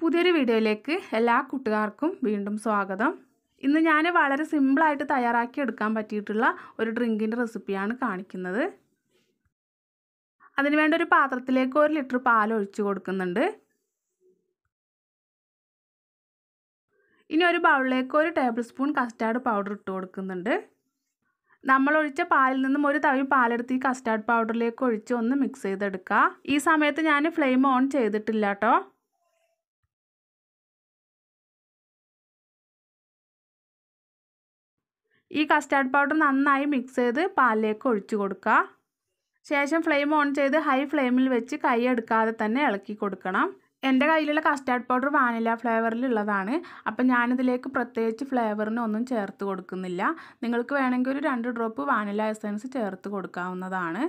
പുതിയൊരു വീഡിയോയിലേക്ക് എല്ലാ കൂട്ടുകാർക്കും വീണ്ടും സ്വാഗതം ഇന്ന് ഞാൻ വളരെ സിമ്പിളായിട്ട് തയ്യാറാക്കി എടുക്കാൻ പറ്റിയിട്ടുള്ള ഒരു ഡ്രിങ്കിൻ്റെ റെസിപ്പിയാണ് കാണിക്കുന്നത് അതിനുവേണ്ട ഒരു പാത്രത്തിലേക്ക് ഒരു ലിറ്റർ പാൽ ഒഴിച്ച് കൊടുക്കുന്നുണ്ട് ഇനി ഒരു ബൗളിലേക്ക് ഒരു ടേബിൾ സ്പൂൺ കസ്റ്റാർഡ് പൗഡർ ഇട്ട് കൊടുക്കുന്നുണ്ട് നമ്മൾ ഒഴിച്ച പാലിൽ നിന്നും ഒരു തവി പാലെടുത്ത് ഈ കസ്റ്റാർഡ് പൗഡറിലേക്ക് ഒഴിച്ച് ഒന്ന് മിക്സ് ചെയ്തെടുക്കുക ഈ സമയത്ത് ഞാൻ ഫ്ലെയിം ഓൺ ചെയ്തിട്ടില്ല കേട്ടോ ഈ കസ്റ്റാർഡ് പൗഡർ നന്നായി മിക്സ് ചെയ്ത് പാലിലേക്ക് ഒഴിച്ചു കൊടുക്കുക ശേഷം ഫ്ലെയിം ഓൺ ചെയ്ത് ഹൈ ഫ്ലെയിമിൽ വെച്ച് കൈ എടുക്കാതെ തന്നെ ഇളക്കി കൊടുക്കണം എൻ്റെ കയ്യിലുള്ള കസ്റ്റാർഡ് പൗഡർ വാനില ഫ്ലേവറിലുള്ളതാണ് അപ്പം ഞാനിതിലേക്ക് പ്രത്യേകിച്ച് ഫ്ലേവറിനൊന്നും ചേർത്ത് കൊടുക്കുന്നില്ല നിങ്ങൾക്ക് വേണമെങ്കിൽ ഒരു രണ്ട് ഡ്രോപ്പ് വാനില എസൻസ് ചേർത്ത് കൊടുക്കാവുന്നതാണ്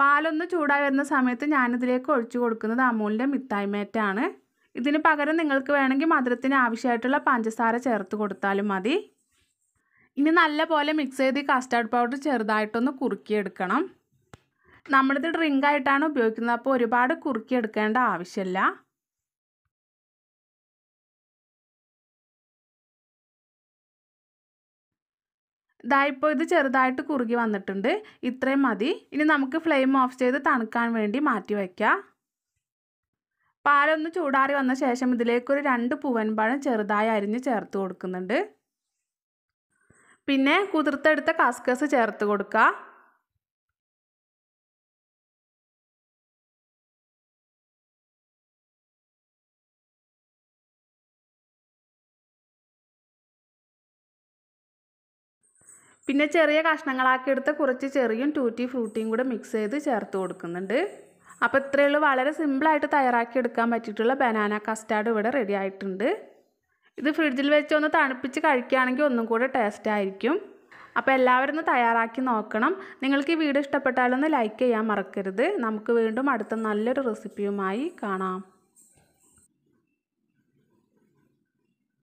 പാലൊന്ന് ചൂടായി വരുന്ന സമയത്ത് ഞാനിതിലേക്ക് ഒഴിച്ചു കൊടുക്കുന്നത് അമൂലിൻ്റെ മിത്തായ്മേറ്റാണ് ഇതിന് പകരം നിങ്ങൾക്ക് വേണമെങ്കിൽ മധുരത്തിന് ആവശ്യമായിട്ടുള്ള പഞ്ചസാര ചേർത്ത് കൊടുത്താലും മതി ഇനി നല്ല പോലെ മിക്സ് ചെയ്ത് ഈ കസ്റ്റാർഡ് പൗഡർ ചെറുതായിട്ടൊന്ന് കുറുക്കിയെടുക്കണം നമ്മളിത് ഡ്രിങ്ക് ആയിട്ടാണ് ഉപയോഗിക്കുന്നത് അപ്പോൾ ഒരുപാട് കുറുക്കിയെടുക്കേണ്ട ആവശ്യമില്ല ഇതായിപ്പോൾ ഇത് ചെറുതായിട്ട് കുറുകി വന്നിട്ടുണ്ട് ഇത്രയും മതി ഇനി നമുക്ക് ഫ്ലെയിം ഓഫ് ചെയ്ത് തണുക്കാൻ വേണ്ടി മാറ്റി വയ്ക്കാം പാലൊന്ന് ചൂടാറി വന്ന ശേഷം ഇതിലേക്കൊരു രണ്ട് പൂവൻപഴം ചെറുതായി അരിഞ്ഞ് ചേർത്ത് കൊടുക്കുന്നുണ്ട് പിന്നെ കുതിർത്തെടുത്ത കാസ്കസ് ചേർത്ത് കൊടുക്കുക പിന്നെ ചെറിയ കഷ്ണങ്ങളാക്കി എടുത്ത കുറച്ച് ചെറിയും ടൂറ്റി ഫ്രൂട്ടിയും കൂടെ മിക്സ് ചെയ്ത് ചേർത്ത് കൊടുക്കുന്നുണ്ട് അപ്പോൾ ഇത്രയേ ഉള്ളൂ വളരെ സിമ്പിളായിട്ട് തയ്യാറാക്കി എടുക്കാൻ പറ്റിയിട്ടുള്ള ബനാന കസ്റ്റാർഡ് ഇവിടെ റെഡി ആയിട്ടുണ്ട് ഇത് ഫ്രിഡ്ജിൽ വെച്ച് ഒന്ന് തണുപ്പിച്ച് കഴിക്കുകയാണെങ്കിൽ ഒന്നും കൂടെ ടേസ്റ്റ് ആയിരിക്കും അപ്പോൾ എല്ലാവരും ഒന്ന് തയ്യാറാക്കി നോക്കണം നിങ്ങൾക്ക് ഈ വീഡിയോ ഇഷ്ടപ്പെട്ടാലൊന്ന് ലൈക്ക് ചെയ്യാൻ മറക്കരുത് നമുക്ക് വീണ്ടും അടുത്ത നല്ലൊരു റെസിപ്പിയുമായി കാണാം